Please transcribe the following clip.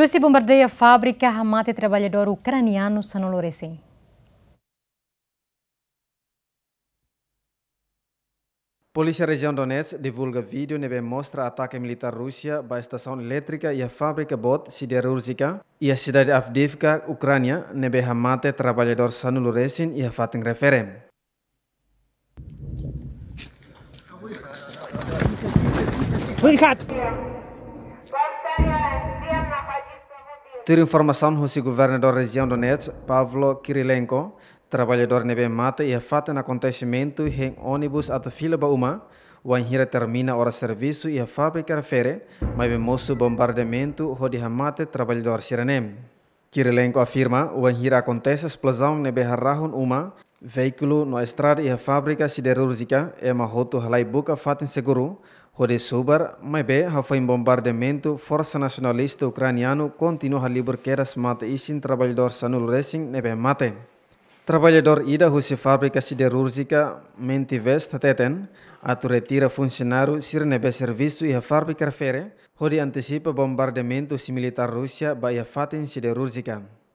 Rússia bombardeia fábrica, mata é trabalhador ucraniano Sanoloresin. Polícia região Donetsk divulga vídeo que mostra ataque militar Rússia à estação elétrica e à fábrica bot siderúrgica e à cidade Avdivka, Ucrânia, nebe hamate é trabalhador Sanoloresin e a Fatin referem. Obrigado. Ter informação o governador da região do Donetsk, Pavlo Kirilenko, trabalhador nebe mata e fato no acontecimento em ônibus até fila bauma, o anhira termina o serviço e a fábrica refere, mas moço bombardeamento o de hamate trabalhador sirenem. Kirilenko afirma, o Anhira acontece a explosão na Beharrahun uma veículo na estrada e a fábrica siderúrgica é uma rota halaibuca fatem seguro, Rode Subar, mas bem, foi um bombardeamento força nacionalista ucraniano continua a liberar queras mate e sin trabalhador sanul racing nebe mate. Trabalhador ida husi fábrica siderúrgica Mentives Teten, atu retira funcionário sirnebe serviço e a fábrica fere, hodi antecipa bombardeamento militar Rússia baia fatin siderúrgica.